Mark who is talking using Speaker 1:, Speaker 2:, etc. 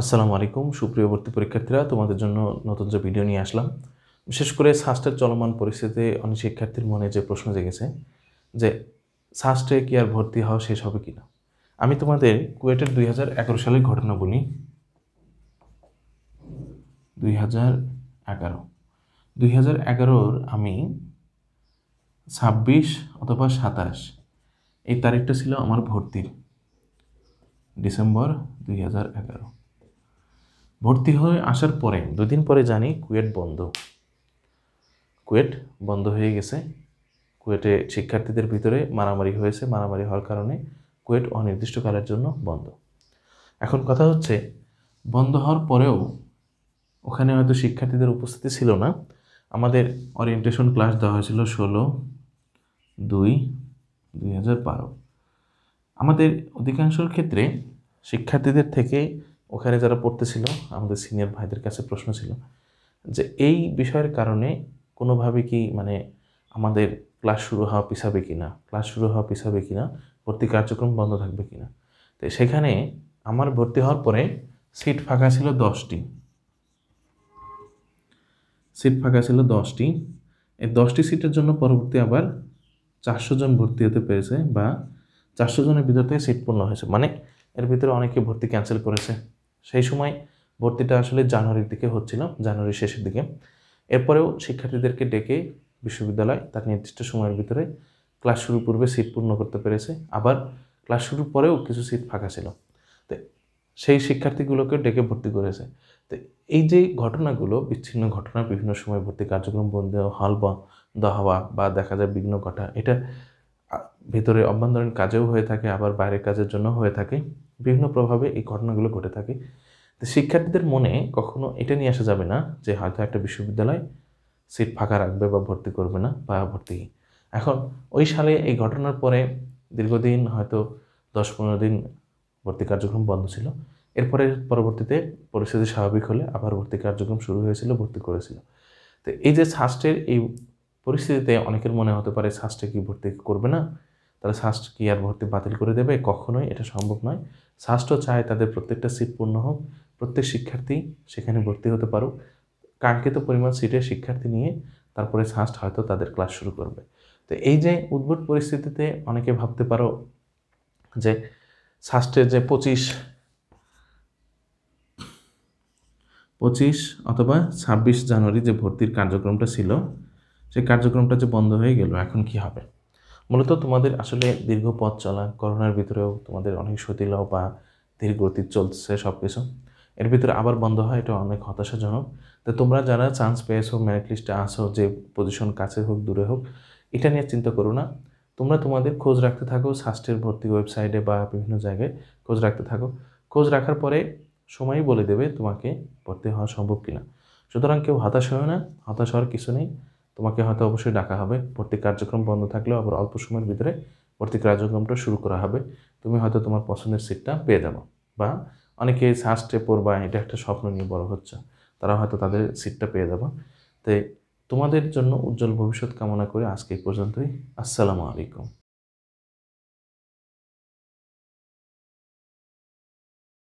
Speaker 1: আসসালামু আলাইকুম সুপ্রিয়বর্তী পরীক্ষার্থীরা তোমাদের জন্য নতুন যে ভিডিও নিয়ে আসলাম বিশেষ করে সাস্টের চলমান পরিস্থিতিতে অনেক শিক্ষার্থীর মনে যে প্রশ্ন জেগেছে যে সাস্টে কি আর ভর্তি হওয়া শেষ হবে কি না আমি তোমাদের কুয়েটের দুই হাজার এগারো সালের ঘটনা বলি দুই হাজার এগারো দুই হাজার এগারোর আমি ছাব্বিশ অথবা সাতাশ এই তারিখটা ছিল আমার ভর্তির ডিসেম্বর দুই হাজার এগারো ভর্তি হয়ে আসার পরে দুদিন পরে জানি কুয়েট বন্ধ কুয়েট বন্ধ হয়ে গেছে কুয়েটে শিক্ষার্থীদের ভিতরে মারামারি হয়েছে মারামারি হওয়ার কারণে কুয়েট অনির্দিষ্টকালের জন্য বন্ধ এখন কথা হচ্ছে বন্ধ হওয়ার পরেও ওখানে হয়তো শিক্ষার্থীদের উপস্থিতি ছিল না আমাদের অরিয়েন্টেশন ক্লাস দেওয়া হয়েছিল ষোলো দুই দুই হাজার বারো আমাদের অধিকাংশর ক্ষেত্রে শিক্ষার্থীদের থেকে ওখানে যারা পড়তেছিল আমাদের সিনিয়র ভাইদের কাছে প্রশ্ন ছিল যে এই বিষয়ের কারণে কোনোভাবে কি মানে আমাদের ক্লাস শুরু হওয়া পিছাবে কি না ক্লাস শুরু হওয়া পিছাবে কি না ভর্তি কার্যক্রম বন্ধ থাকবে কি না তো সেখানে আমার ভর্তি হওয়ার পরে সিট ফাঁকা ছিল দশটি সিট ফাঁকা ছিল দশটি এই দশটি সিটের জন্য পরবর্তী আবার চারশো জন ভর্তি হতে পেরেছে বা চারশো জনের ভিতর থেকে সিট পূর্ণ হয়েছে মানে এর ভিতরে অনেকে ভর্তি ক্যান্সেল করেছে সেই সময় ভর্তিটা আসলে জানুয়ারির দিকে হচ্ছিল জানুয়ারির শেষের দিকে এরপরেও শিক্ষার্থীদেরকে ডেকে বিশ্ববিদ্যালয় তার নির্দিষ্ট সময়ের ভিতরে ক্লাস শুরুর পূর্বে সিট পূর্ণ করতে পেরেছে আবার ক্লাস শুরুর পরেও কিছু সিট ফাঁকা ছিল তো সেই শিক্ষার্থীগুলোকে ডেকে ভর্তি করেছে তো এই যে ঘটনাগুলো বিচ্ছিন্ন ঘটনা বিভিন্ন সময় ভর্তি কার্যক্রম বন্ধ হল বন্ধ হওয়া বা দেখা যায় বিঘ্ন ঘটা এটা ভেতরে অভ্যন্তরীণ কাজেও হয়ে থাকে আবার বাইরের কাজের জন্য হয়ে থাকে বিভিন্ন প্রভাবে এই ঘটনাগুলো ঘটে থাকে তো শিক্ষার্থীদের মনে কখনো এটা নিয়ে আসা যাবে না যে হয়তো একটা বিশ্ববিদ্যালয় সিট ফাঁকা রাখবে বা ভর্তি করবে না বা ভর্তি এখন ওই সালে এই ঘটনার পরে দীর্ঘদিন হয়তো দশ পনেরো দিন ভর্তি কার্যক্রম বন্ধ ছিল এরপরে পরবর্তীতে পরিস্থিতি স্বাভাবিক হলে আবার ভর্তি কার্যক্রম শুরু হয়েছিল ভর্তি করেছিল তো এই যে স্বাস্থ্যের এই পরিস্থিতিতে অনেকের মনে হতে পারে স্বাস্থ্যে কি ভর্তি করবে না তারা স্বাস্থ্য কেয়ার ভর্তি বাতিল করে দেবে কখনোই এটা সম্ভব নয় স্বাস্থ্য চায় তাদের প্রত্যেকটা সিট পূর্ণ হোক প্রত্যেক শিক্ষার্থী সেখানে ভর্তি হতে পারুক কাঙ্ক্ষিত পরিমাণ সিটে শিক্ষার্থী নিয়ে তারপরে স্বাস্থ্য হয়তো তাদের ক্লাস শুরু করবে তো এই যে উদ্ভুত পরিস্থিতিতে অনেকে ভাবতে পারো যে স্বাস্থ্যের যে পঁচিশ পঁচিশ অথবা ছাব্বিশ জানুয়ারি যে ভর্তির কার্যক্রমটা ছিল সেই কার্যক্রমটা যে বন্ধ হয়ে গেল এখন কি হবে মূলত তোমাদের আসলে দীর্ঘ পথ চলা করোনার ভিতরেও তোমাদের অনেক সতীল বা ধীর গতি চলছে সব কিছু এর ভিতরে আবার বন্ধ হয় এটা অনেক হতাশাজনক তো তোমরা যারা চান্স পেয়েছো মেরিট লিস্টে আসো যে পজিশন কাছে হোক দূরে হোক এটা নিয়ে চিন্তা করো না তোমরা তোমাদের খোঁজ রাখতে থাকো স্বাস্থ্যের ভর্তি ওয়েবসাইটে বা বিভিন্ন জায়গায় খোঁজ রাখতে থাকো খোঁজ রাখার পরে সময়ই বলে দেবে তোমাকে ভর্তি হওয়া সম্ভব কিনা সুতরাং কেউ হতাশ হয় না হতাশ হওয়ার কিছু নেই তোমাকে হয়তো অবশ্যই ডাকা হবে ভর্তি কার্যক্রম বন্ধ থাকলেও আবার অল্প সময়ের ভিতরে ভর্তি কার্যক্রমটা শুরু করা হবে তুমি হয়তো তোমার পছন্দের সিটটা পেয়ে যাবো বা অনেকে সাস্টে পড়বা বা এটা একটা স্বপ্ন নিয়ে বড় হচ্ছে তারা হয়তো তাদের সিটটা পেয়ে যাবো তাই তোমাদের জন্য উজ্জ্বল ভবিষ্যৎ কামনা করে আজকে এই পর্যন্তই আসসালামু আলাইকুম